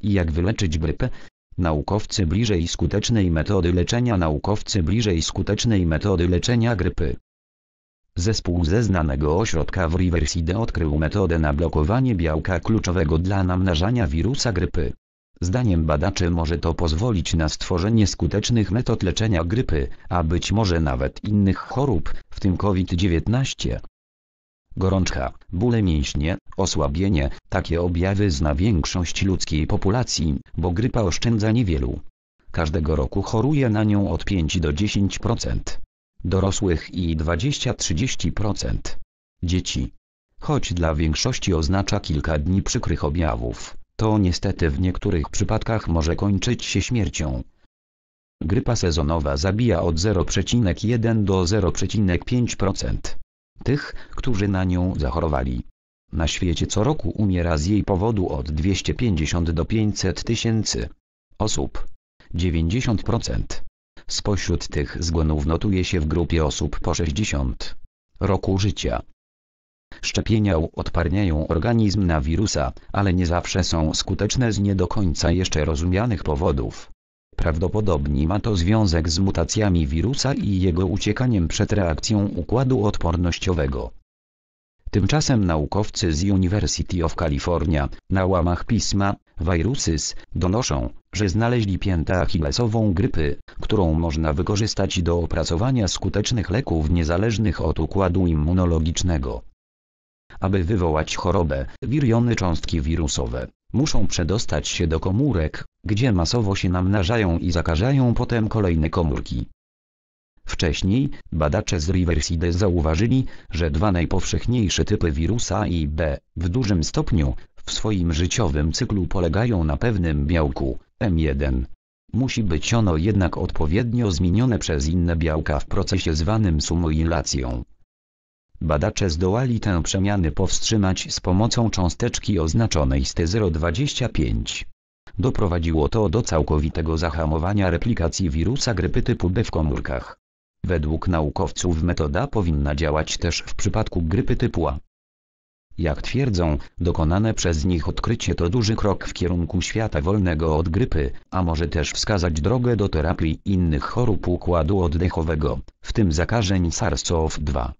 i jak wyleczyć grypę. Naukowcy bliżej skutecznej metody leczenia Naukowcy bliżej skutecznej metody leczenia grypy. Zespół ze znanego ośrodka w Riverside odkrył metodę na blokowanie białka kluczowego dla namnażania wirusa grypy. Zdaniem badaczy może to pozwolić na stworzenie skutecznych metod leczenia grypy, a być może nawet innych chorób, w tym COVID-19 gorączka, bóle mięśnie, osłabienie, takie objawy zna większość ludzkiej populacji, bo grypa oszczędza niewielu. Każdego roku choruje na nią od 5 do 10%. Dorosłych i 20-30%. Dzieci. Choć dla większości oznacza kilka dni przykrych objawów, to niestety w niektórych przypadkach może kończyć się śmiercią. Grypa sezonowa zabija od 0,1 do 0,5% tych, którzy na nią zachorowali. Na świecie co roku umiera z jej powodu od 250 do 500 tysięcy osób. 90% spośród tych zgonów notuje się w grupie osób po 60 roku życia. Szczepienia odparniają organizm na wirusa, ale nie zawsze są skuteczne z nie do końca jeszcze rozumianych powodów. Prawdopodobnie ma to związek z mutacjami wirusa i jego uciekaniem przed reakcją układu odpornościowego. Tymczasem naukowcy z University of California, na łamach pisma Viruses, donoszą, że znaleźli piętę achillesową grypy, którą można wykorzystać do opracowania skutecznych leków niezależnych od układu immunologicznego. Aby wywołać chorobę, wiriony cząstki wirusowe muszą przedostać się do komórek, gdzie masowo się namnażają i zakażają potem kolejne komórki. Wcześniej, badacze z Riverside zauważyli, że dwa najpowszechniejsze typy wirusa I B w dużym stopniu w swoim życiowym cyklu polegają na pewnym białku, M1. Musi być ono jednak odpowiednio zmienione przez inne białka w procesie zwanym sumoilacją, Badacze zdołali tę przemianę powstrzymać z pomocą cząsteczki oznaczonej ST025. Doprowadziło to do całkowitego zahamowania replikacji wirusa grypy typu B w komórkach. Według naukowców metoda powinna działać też w przypadku grypy typu A. Jak twierdzą, dokonane przez nich odkrycie to duży krok w kierunku świata wolnego od grypy, a może też wskazać drogę do terapii innych chorób układu oddechowego, w tym zakażeń SARS-CoV-2.